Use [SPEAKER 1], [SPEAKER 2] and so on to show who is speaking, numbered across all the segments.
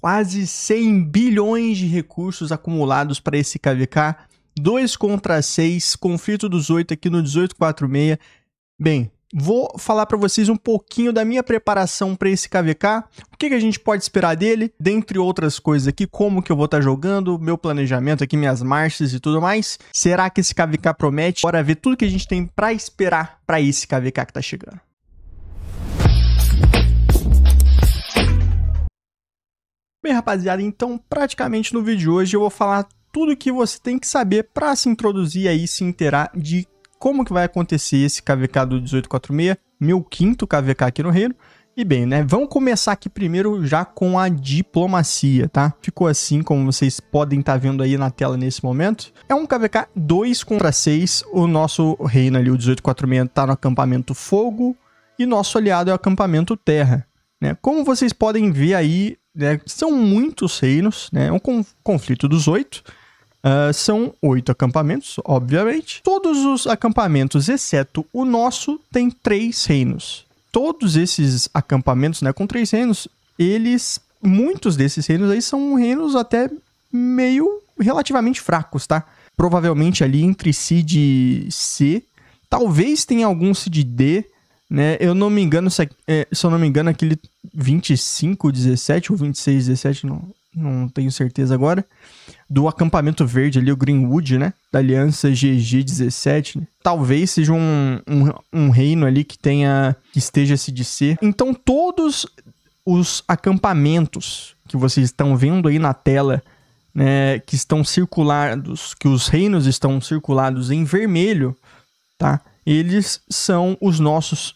[SPEAKER 1] quase 100 bilhões de recursos acumulados para esse KVK, 2 contra 6, conflito dos 8 aqui no 1846. Bem, vou falar para vocês um pouquinho da minha preparação para esse KVK, o que, que, a gente pode esperar dele, dentre outras coisas aqui, como que eu vou estar tá jogando, meu planejamento aqui, minhas marchas e tudo mais. Será que esse KVK promete? Bora ver tudo que a gente tem para esperar para esse KVK que está chegando. Bem, rapaziada, então praticamente no vídeo de hoje eu vou falar tudo o que você tem que saber para se introduzir aí, se inteirar de como que vai acontecer esse KVK do 1846, meu quinto KVK aqui no Reino. E bem, né, vamos começar aqui primeiro já com a diplomacia, tá? Ficou assim, como vocês podem estar tá vendo aí na tela nesse momento. É um KVK 2 contra 6, o nosso reino ali, o 1846, tá no acampamento Fogo, e nosso aliado é o acampamento Terra. Né? Como vocês podem ver aí, né, são muitos reinos, né? Um conflito dos oito. Uh, são oito acampamentos, obviamente. Todos os acampamentos, exceto o nosso, têm três reinos. Todos esses acampamentos, né, com três reinos, eles. Muitos desses reinos aí são reinos até meio relativamente fracos, tá? Provavelmente ali entre Cid de C. Talvez tenha algum Cid D né? Eu não me engano, se, é, se eu não me engano, aquele 25, 17 ou 26, 17, não, não tenho certeza agora, do acampamento verde ali, o Greenwood, né? Da Aliança GG17. Né? Talvez seja um, um, um, reino ali que tenha. que esteja se de ser. Então todos os acampamentos que vocês estão vendo aí na tela. Né, que estão circulados, que os reinos estão circulados em vermelho, tá? eles são os nossos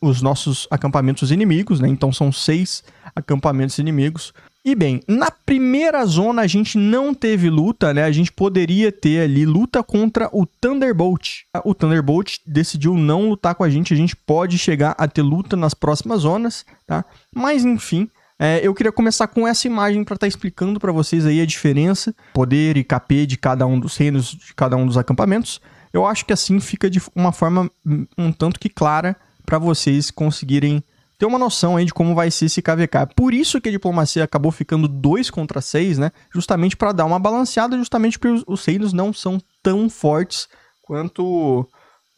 [SPEAKER 1] os nossos acampamentos inimigos, né? Então são seis acampamentos inimigos. E bem, na primeira zona a gente não teve luta, né? A gente poderia ter ali luta contra o Thunderbolt. O Thunderbolt decidiu não lutar com a gente, a gente pode chegar a ter luta nas próximas zonas, tá? Mas enfim, é, eu queria começar com essa imagem para estar tá explicando para vocês aí a diferença, poder e KP de cada um dos reinos, de cada um dos acampamentos. Eu acho que assim fica de uma forma um tanto que clara para vocês conseguirem ter uma noção aí de como vai ser esse KVK. Por isso que a diplomacia acabou ficando 2 contra 6, né? Justamente para dar uma balanceada, justamente porque os reinos não são tão fortes quanto,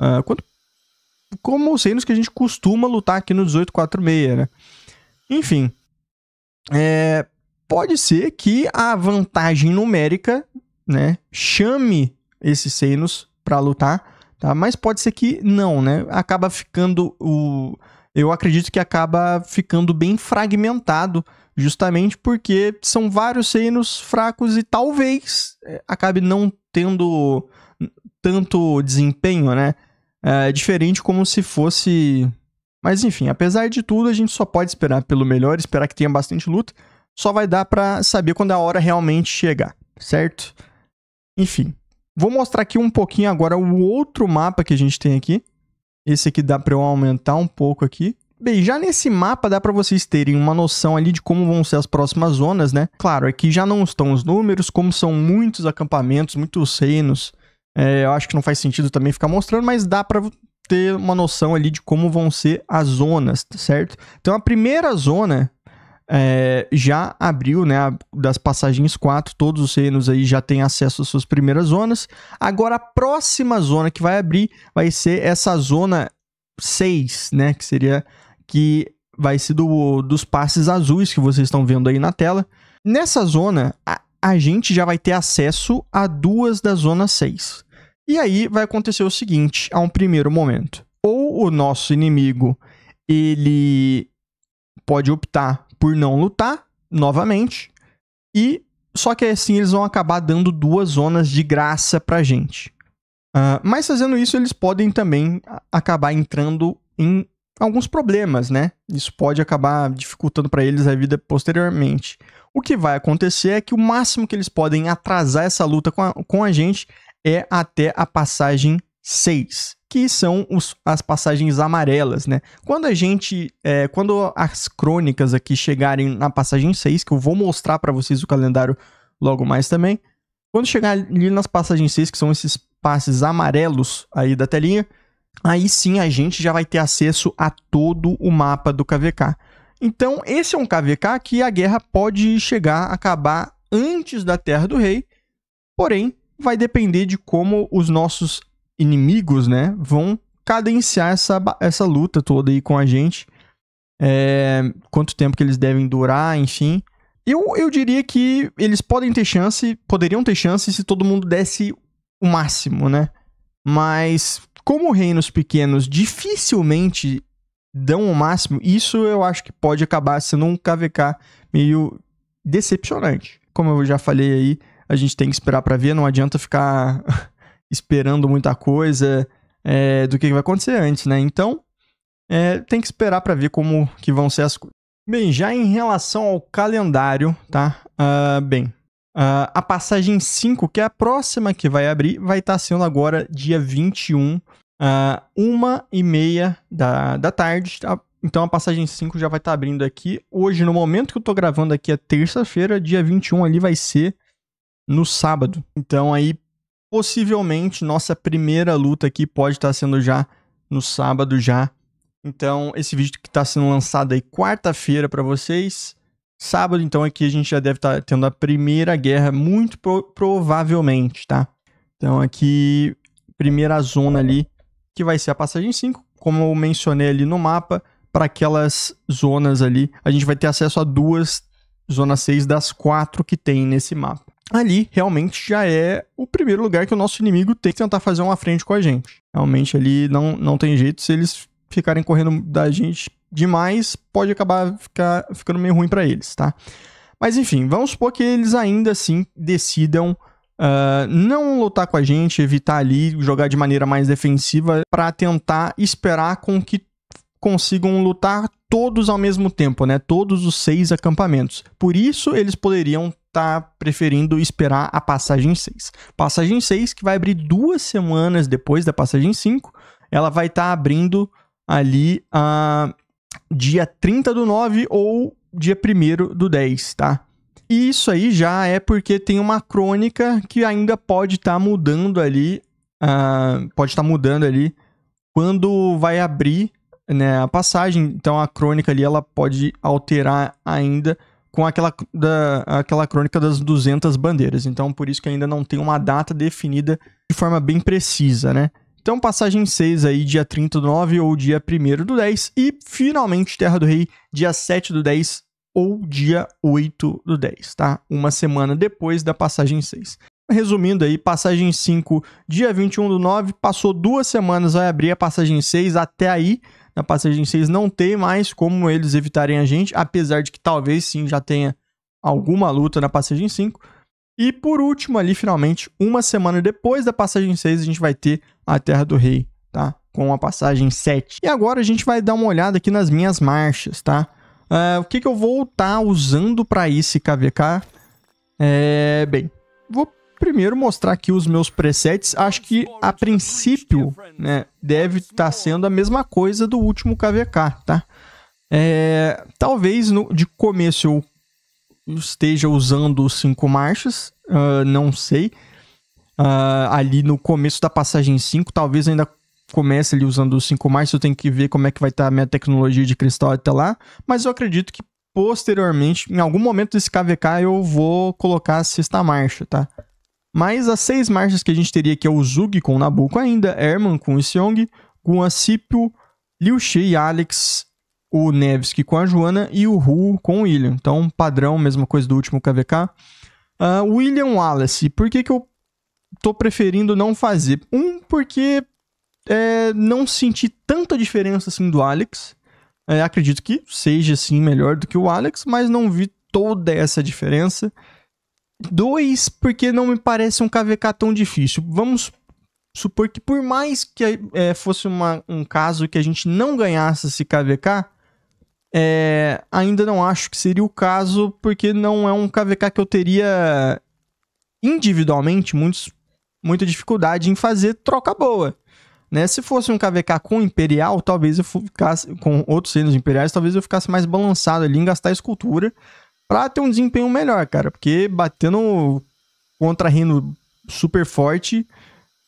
[SPEAKER 1] uh, quanto como os reinos que a gente costuma lutar aqui no 1846, né? Enfim, é, pode ser que a vantagem numérica né, chame esses senos para lutar, tá? Mas pode ser que não, né? Acaba ficando o eu acredito que acaba ficando bem fragmentado, justamente porque são vários reinos fracos e talvez é, acabe não tendo tanto desempenho, né? É diferente como se fosse. Mas enfim, apesar de tudo, a gente só pode esperar pelo melhor, esperar que tenha bastante luta. Só vai dar para saber quando a hora realmente chegar, certo? Enfim, Vou mostrar aqui um pouquinho agora o outro mapa que a gente tem aqui. Esse aqui dá para eu aumentar um pouco aqui. Bem, já nesse mapa dá para vocês terem uma noção ali de como vão ser as próximas zonas, né? Claro, aqui já não estão os números, como são muitos acampamentos, muitos reinos, é, eu acho que não faz sentido também ficar mostrando, mas dá para ter uma noção ali de como vão ser as zonas, tá certo? Então a primeira zona é, já abriu, né? Das passagens 4, todos os senos aí já têm acesso às suas primeiras zonas. Agora a próxima zona que vai abrir vai ser essa zona 6, né? Que seria que vai ser do, dos passes azuis que vocês estão vendo aí na tela. Nessa zona, a, a gente já vai ter acesso a duas da zona 6. E aí vai acontecer o seguinte, a um primeiro momento. Ou o nosso inimigo, ele pode optar por não lutar, novamente. E só que assim eles vão acabar dando duas zonas de graça pra gente. Uh, mas fazendo isso, eles podem também acabar entrando em alguns problemas, né? Isso pode acabar dificultando para eles a vida posteriormente. O que vai acontecer é que o máximo que eles podem atrasar essa luta com a, com a gente é até a passagem 6, que são os, as passagens amarelas, né? Quando a gente, é, quando as crônicas aqui chegarem na passagem 6, que eu vou mostrar para vocês o calendário logo mais também, quando chegar ali nas passagens 6, que são esses passes amarelos aí da telinha, aí sim a gente já vai ter acesso a todo o mapa do KVK. Então, esse é um KVK que a guerra pode chegar a acabar antes da Terra do Rei, porém, vai depender de como os nossos inimigos, né, vão cadenciar essa, essa luta toda aí com a gente. É, quanto tempo que eles devem durar, enfim. Eu, eu diria que eles podem ter chance, poderiam ter chance se todo mundo desse o máximo, né? Mas como reinos pequenos dificilmente dão o máximo, isso eu acho que pode acabar sendo um KVK meio decepcionante. Como eu já falei aí, a gente tem que esperar para ver, não adianta ficar esperando muita coisa é, do que vai acontecer antes, né? Então, é, tem que esperar para ver como que vão ser as coisas. Bem, já em relação ao calendário, tá? Uh, bem, uh, a passagem 5, que é a próxima que vai abrir, vai estar tá sendo agora dia 21, uh, ah, uma e meia da, da tarde, tá? Então a passagem 5 já vai estar tá abrindo aqui. Hoje, no momento que eu estou gravando aqui, é terça-feira, dia 21 ali vai ser no sábado. Então aí possivelmente nossa primeira luta aqui pode estar tá sendo já no sábado já. Então, esse vídeo que está sendo lançado aí quarta-feira para vocês. Sábado, então, aqui a gente já deve estar tá tendo a primeira guerra, muito pro provavelmente, tá? Então, aqui, primeira zona ali, que vai ser a passagem 5, como eu mencionei ali no mapa, para aquelas zonas ali. A gente vai ter acesso a duas, zona 6 das quatro que tem nesse mapa ali realmente já é o primeiro lugar que o nosso inimigo tem que tentar fazer uma frente com a gente. Realmente ali não, não tem jeito, se eles ficarem correndo da gente demais, pode acabar ficar, ficando meio ruim para eles, tá? Mas enfim, vamos supor que eles ainda assim decidam Uh, não lutar com a gente, evitar ali, jogar de maneira mais defensiva para tentar esperar com que consigam lutar todos ao mesmo tempo, né? Todos os seis acampamentos. Por isso eles poderiam tá preferindo esperar a passagem 6. Passagem 6, que vai abrir duas semanas depois da passagem 5, ela vai estar tá abrindo ali a ah, dia 30 do 9 ou dia 1 do 10, tá? E isso aí já é porque tem uma crônica que ainda pode estar tá mudando ali, uh, pode estar tá mudando ali quando vai abrir né, a passagem. Então a crônica ali ela pode alterar ainda com aquela, da, aquela crônica das 200 bandeiras. Então, por isso que ainda não tem uma data definida de forma bem precisa, né? Então, passagem 6 aí, dia 30 do 9 ou dia 1 do 10. E, finalmente, Terra do Rei, dia 7 do 10 ou dia 8 do 10, tá? Uma semana depois da passagem 6. Resumindo aí, passagem 5, dia 21 do 9, passou duas semanas, vai abrir a passagem 6. Até aí, na passagem 6 não tem mais como eles evitarem a gente, apesar de que talvez sim já tenha alguma luta na passagem 5. E por último, ali finalmente, uma semana depois da passagem 6, a gente vai ter a Terra do Rei, tá? Com a passagem 7. E agora a gente vai dar uma olhada aqui nas minhas marchas, tá? Uh, o que, que eu vou estar tá usando para esse KVK? É, eh, bem, vou primeiro mostrar aqui os meus presets. Acho que a princípio, né, deve estar tá sendo a mesma coisa do último KVK, tá? É, talvez no, de começo eu esteja usando os cinco marchas, uh, não sei. Uh, ali no começo da passagem 5, talvez ainda comece ali usando os 5 marchas. eu tenho que ver como é que vai estar tá a minha tecnologia de cristal até lá, mas eu acredito que posteriormente, em algum momento desse KVK, eu vou colocar a sexta marcha, tá? Mas as seis marchas que a gente teria que é o Zug com Nabucco ainda, Herman com Seong, Guan Scipio, Liu Xi e Alex, o Nevsky com a Joana e o Hu com o William. Então, padrão, mesma coisa do último KVK. Uh, ah, William Wallace, por que, que eu tô preferindo não fazer? Um, porque é, não senti tanta diferença assim do Alex. É, acredito que seja assim melhor do que o Alex, mas não vi toda essa diferença. Dois, porque não me parece um KVK tão difícil. Vamos supor que por mais que é, fosse uma, um caso que a gente não ganhasse esse KVK, é, ainda não acho que seria o caso, porque não é um KVK que eu teria individualmente muitos, muita dificuldade em fazer troca boa. Né? Se fosse um KVK com Imperial, talvez eu ficasse. Com outros senos imperiais, talvez eu ficasse mais balançado ali em gastar escultura pra ter um desempenho melhor, cara. Porque batendo contra reino super forte,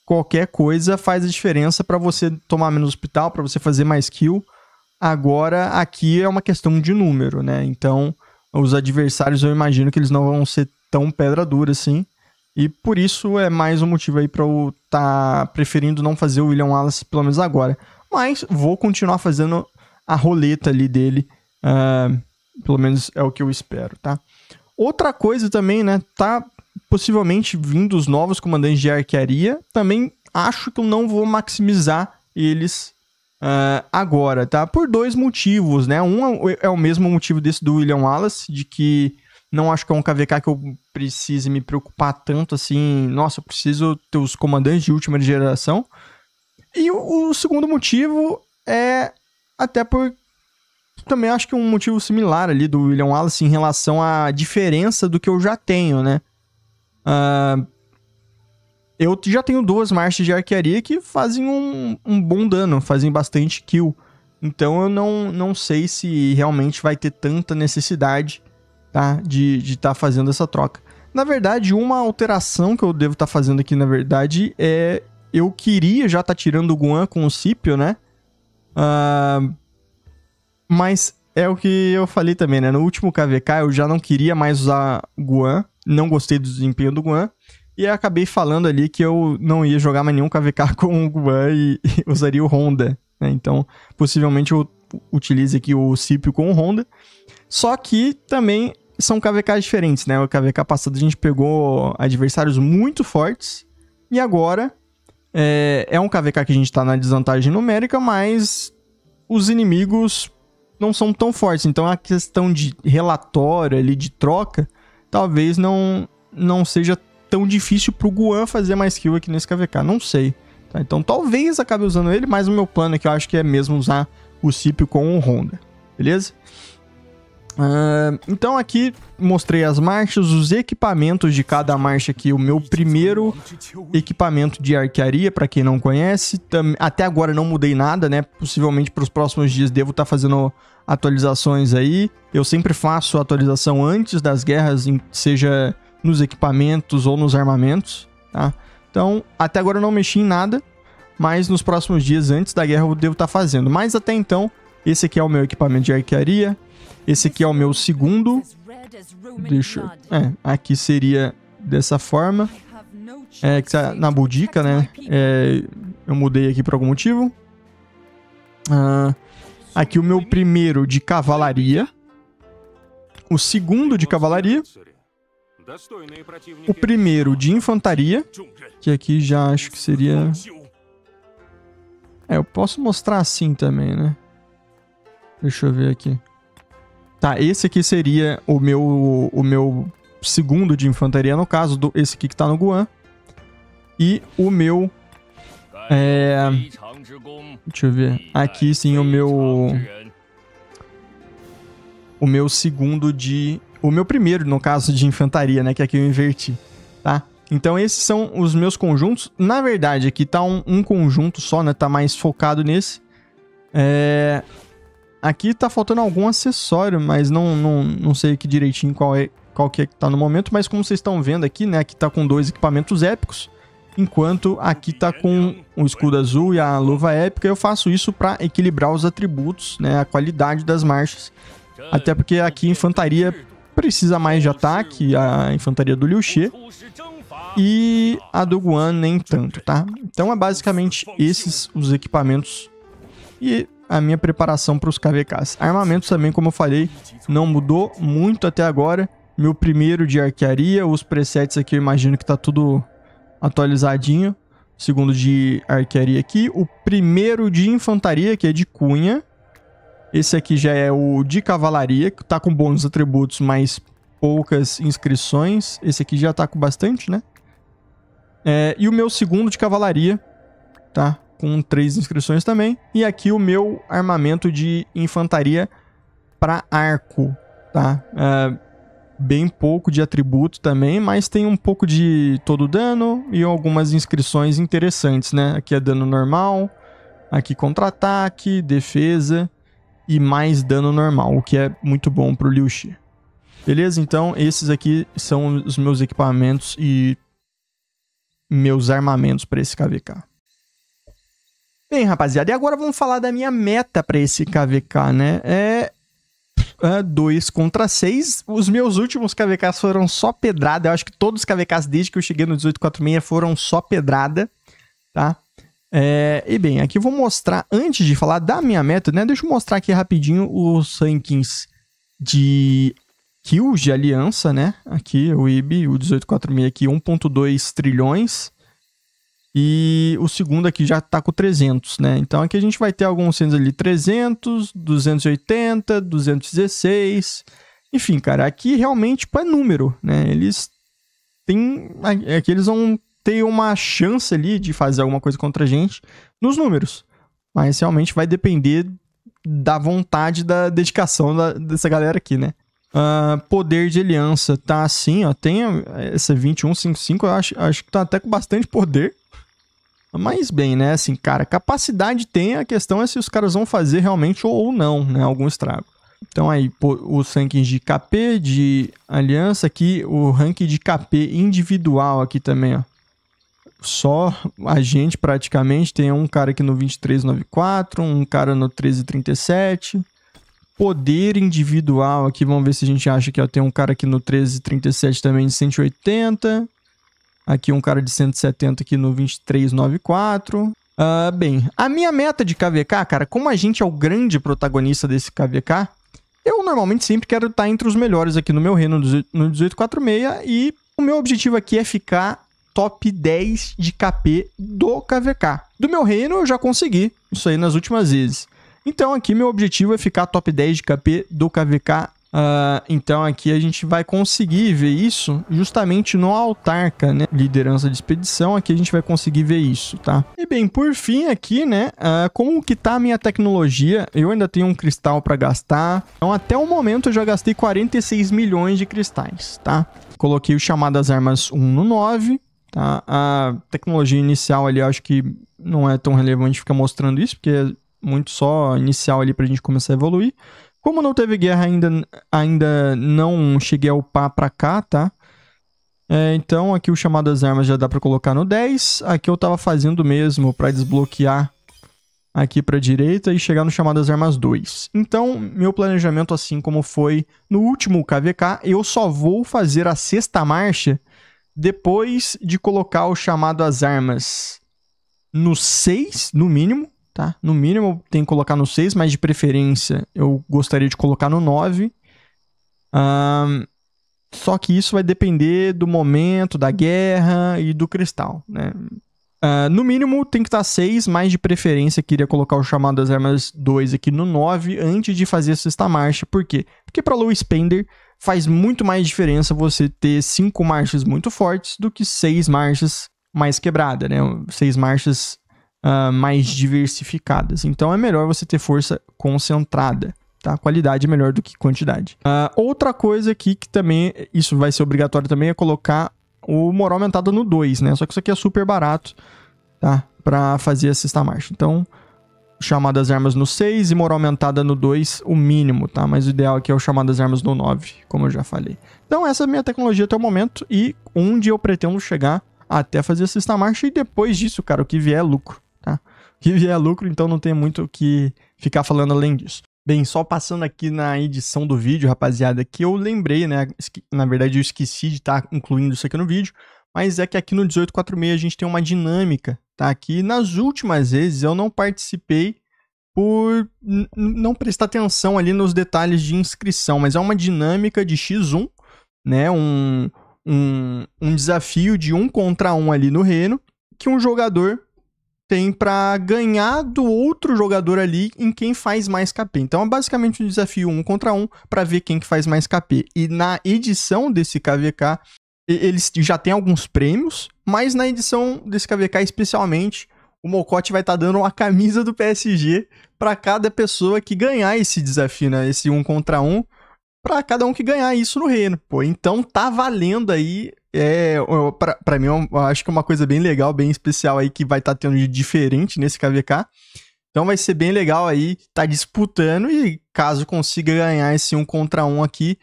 [SPEAKER 1] qualquer coisa faz a diferença para você tomar menos hospital, para você fazer mais kill. Agora, aqui é uma questão de número, né? Então, os adversários eu imagino que eles não vão ser tão pedra dura assim. E por isso é mais um motivo aí para eu estar tá preferindo não fazer o William Wallace, pelo menos agora. Mas vou continuar fazendo a roleta ali dele. Uh, pelo menos é o que eu espero, tá? Outra coisa também, né? Tá possivelmente vindo os novos comandantes de arquearia. Também acho que eu não vou maximizar eles uh, agora, tá? Por dois motivos, né? Um é, é o mesmo motivo desse do William Wallace, de que não acho que é um KVK que eu precise me preocupar tanto assim. Nossa, eu preciso ter os comandantes de última geração. E o, o segundo motivo é até por também acho que um motivo similar ali do William Wallace em relação à diferença do que eu já tenho, né? Uh, eu já tenho duas marchas de arquearia que fazem um, um bom dano, fazem bastante kill. Então eu não, não sei se realmente vai ter tanta necessidade tá, de estar tá fazendo essa troca. Na verdade, uma alteração que eu devo estar tá fazendo aqui, na verdade, é eu queria já estar tá tirando o Guan com o Cipio, né? Uh, mas é o que eu falei também, né? No último KVK eu já não queria mais usar Guan, não gostei do desempenho do Guan. E acabei falando ali que eu não ia jogar mais nenhum KVK com o Guan e, e usaria o Honda. Né? Então, possivelmente eu utilize aqui o Cipio com o Honda. Só que também são KVKs diferentes, né? O KVK passado a gente pegou adversários muito fortes. E agora é, é um KVK que a gente está na desvantagem numérica, mas os inimigos não são tão fortes. Então a questão de relatório ali, de troca, talvez não, não seja tão difícil pro Guan fazer mais kill aqui nesse KVK. Não sei. Tá? Então talvez acabe usando ele, mas o meu plano aqui é eu acho que é mesmo usar o Sipio com o Honda. Beleza? Uh, então aqui mostrei as marchas, os equipamentos de cada marcha aqui. O meu primeiro equipamento de arquearia, para quem não conhece. Até agora não mudei nada, né? Possivelmente para os próximos dias devo estar tá fazendo atualizações aí. Eu sempre faço atualização antes das guerras, seja nos equipamentos ou nos armamentos, tá? Então, até agora não mexi em nada, mas nos próximos dias antes da guerra eu devo estar tá fazendo. Mas até então, esse aqui é o meu equipamento de arquearia. Esse aqui é o meu segundo. Deixa eu... É, aqui seria dessa forma. É, que tá na budica, né? É, eu mudei aqui por algum motivo. Ah, aqui o meu primeiro de cavalaria. O segundo de cavalaria. O primeiro de infantaria. Que aqui já acho que seria... É, eu posso mostrar assim também, né? Deixa eu ver aqui. Tá, esse aqui seria o meu, o meu segundo de infantaria, no caso, do, esse aqui que tá no Guan. E o meu... É... Deixa eu ver. Aqui sim o meu... O meu segundo de... O meu primeiro, no caso, de infantaria, né? Que é aqui eu inverti, tá? Então esses são os meus conjuntos. Na verdade, aqui tá um, um conjunto só, né? Tá mais focado nesse. É... Aqui tá faltando algum acessório, mas não, não, não sei que direitinho qual é qual que, é que tá no momento, mas como vocês estão vendo aqui, né, aqui tá com dois equipamentos épicos, enquanto aqui tá com o escudo azul e a luva épica. Eu faço isso para equilibrar os atributos, né, a qualidade das marchas. Até porque aqui infantaria precisa mais de ataque, a infantaria do Liu Xie. E a do Guan nem tanto, tá? Então é basicamente esses os equipamentos. E a minha preparação para os KVKs. Armamentos também, como eu falei, não mudou muito até agora. Meu primeiro de arquearia, os presets aqui eu imagino que tá tudo atualizadinho. Segundo de arquearia aqui, o primeiro de infantaria, que é de cunha. Esse aqui já é o de cavalaria, que tá com bons atributos, mas poucas inscrições. Esse aqui já tá com bastante, né? É, e o meu segundo de cavalaria, tá? com três inscrições também. E aqui o meu armamento de infantaria para arco, tá? É, bem pouco de atributo também, mas tem um pouco de todo dano e algumas inscrições interessantes, né? Aqui é dano normal, aqui contra-ataque, defesa e mais dano normal, o que é muito bom pro Liu Xi. Beleza? Então, esses aqui são os meus equipamentos e meus armamentos para esse KVK. Bem, rapaziada, e agora vamos falar da minha meta para esse KVK, né? É 2 é contra 6. Os meus últimos KVKs foram só pedrada. Eu acho que todos os KVKs desde que eu cheguei no 1846 foram só pedrada, tá? É, e bem, aqui eu vou mostrar, antes de falar da minha meta, né? Deixa eu mostrar aqui rapidinho os rankings de kills de aliança, né? Aqui o IB, o 1846 aqui, 1.2 trilhões. E o segundo aqui já está com 300, né? Então aqui a gente vai ter alguns centros ali 300, 280, 216. Enfim, cara, aqui realmente para tipo, é número, né? Eles têm. Aqui é eles vão ter uma chance ali de fazer alguma coisa contra a gente nos números. Mas realmente vai depender da vontade, da dedicação da, dessa galera aqui, né? Uh, poder de aliança tá assim, ó. Tem essa 2155, eu acho, acho que tá até com bastante poder. Mas bem, né? Assim, cara, capacidade tem, a questão é se os caras vão fazer realmente ou não, né? Algum estrago. Então aí, os rankings de KP, de aliança aqui, o ranking de KP individual aqui também, ó. Só a gente praticamente tem um cara aqui no 2394, um cara no 1337. Poder individual aqui, vamos ver se a gente acha que ó, tem um cara aqui no 1337 também de 180. Aqui um cara de 170 aqui no 2394. Uh, ah, bem, a minha meta de KVK, cara, como a gente é o grande protagonista desse KVK, eu normalmente sempre quero estar entre os melhores aqui no meu reino no 1846 e o meu objetivo aqui é ficar top 10 de KP do KVK. Do meu reino eu já consegui isso aí nas últimas vezes. Então aqui meu objetivo é ficar top 10 de KP do KVK Uh, então aqui a gente vai conseguir ver isso justamente no autarca, né? Liderança de expedição, aqui a gente vai conseguir ver isso, tá? E bem, por fim aqui, né? Uh, como que tá a minha tecnologia? Eu ainda tenho um cristal para gastar. Então até o momento eu já gastei 46 milhões de cristais, tá? Coloquei o chamado das armas 1 no 9, tá? A tecnologia inicial ali acho que não é tão relevante ficar mostrando isso, porque é muito só inicial ali pra gente começar a evoluir. Como não teve guerra ainda, ainda não cheguei a upar pra cá, tá? É, então aqui o chamado das armas já dá pra colocar no 10. Aqui eu tava fazendo mesmo pra desbloquear aqui pra direita e chegar no chamado das armas 2. Então, meu planejamento, assim como foi no último KVK, eu só vou fazer a sexta marcha depois de colocar o chamado às armas no 6, no mínimo, tá? No mínimo tem que colocar no 6, mas de preferência eu gostaria de colocar no 9. Um, só que isso vai depender do momento, da guerra e do cristal, né? Uh, no mínimo tem que tá estar 6, mas de preferência queria colocar o chamado das armas 2 aqui no 9 antes de fazer a sexta marcha. Por quê? Porque para low spender faz muito mais diferença você ter 5 marchas muito fortes do que 6 marchas mais quebradas, né? 6 marchas ah, mais diversificadas. Então é melhor você ter força concentrada. Tá? Qualidade é melhor do que quantidade. Uh, outra coisa aqui que também, isso vai ser obrigatório também, é colocar o moral aumentada no 2, né? Só que isso aqui é super barato, tá? Pra fazer a sexta marcha. Então, chamadas armas no 6 e moral aumentada no 2, o mínimo, tá? Mas o ideal aqui é o chamadas armas no 9, como eu já falei. Então, essa é a minha tecnologia até o momento e onde eu pretendo chegar até fazer a sexta marcha e depois disso, cara, o que vier é lucro que vier lucro, então não tem muito o que ficar falando além disso. Bem, só passando aqui na edição do vídeo, rapaziada, que eu lembrei, né? Na verdade, eu esqueci de estar tá incluindo isso aqui no vídeo, mas é que aqui no 1846 a gente tem uma dinâmica, tá? Que nas últimas vezes eu não participei por não prestar atenção ali nos detalhes de inscrição, mas é uma dinâmica de X1, né? Um, um, um desafio de um contra um ali no reino, que um jogador tem para ganhar do outro jogador ali em quem faz mais KP. Então é basicamente um desafio um contra um para ver quem que faz mais KP. E na edição desse KVK, eles já tem alguns prêmios, mas na edição desse KVK especialmente, o Mocote vai estar tá dando uma camisa do PSG para cada pessoa que ganhar esse desafio, né? Esse um contra um, para cada um que ganhar isso no reino. Pô, então tá valendo aí é, para mim, é eu acho que é uma coisa bem legal, bem especial aí que vai estar tá tendo de diferente nesse KVK. Então vai ser bem legal aí estar tá disputando e caso consiga ganhar esse um contra um aqui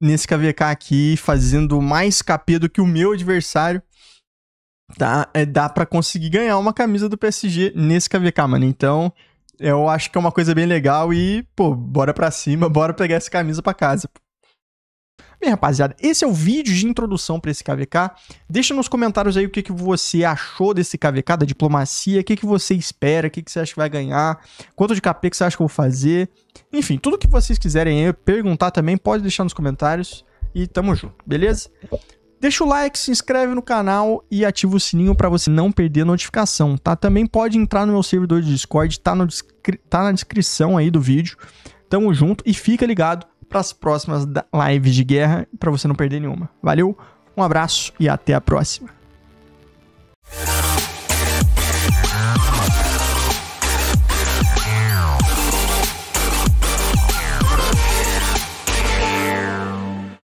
[SPEAKER 1] nesse KVK aqui, fazendo mais KP do que o meu adversário, tá? É, dá para conseguir ganhar uma camisa do PSG nesse KVK, mano. Então, eu acho que é uma coisa bem legal e, pô, bora pra cima, bora pegar essa camisa pra casa. Pô. Bem, rapaziada, esse é o vídeo de introdução para esse KVK. Deixa nos comentários aí o que, que você achou desse KVK, da diplomacia, o que, que você espera, o que, que você acha que vai ganhar, quanto de KP que você acha que eu vou fazer. Enfim, tudo que vocês quiserem aí, perguntar também, pode deixar nos comentários. E tamo junto, beleza? Deixa o like, se inscreve no canal e ativa o sininho para você não perder a notificação, tá? Também pode entrar no meu servidor de Discord, tá, no, tá na descrição aí do vídeo. Tamo junto e fica ligado para as próximas lives de guerra, para você não perder nenhuma. Valeu, um abraço e até a próxima.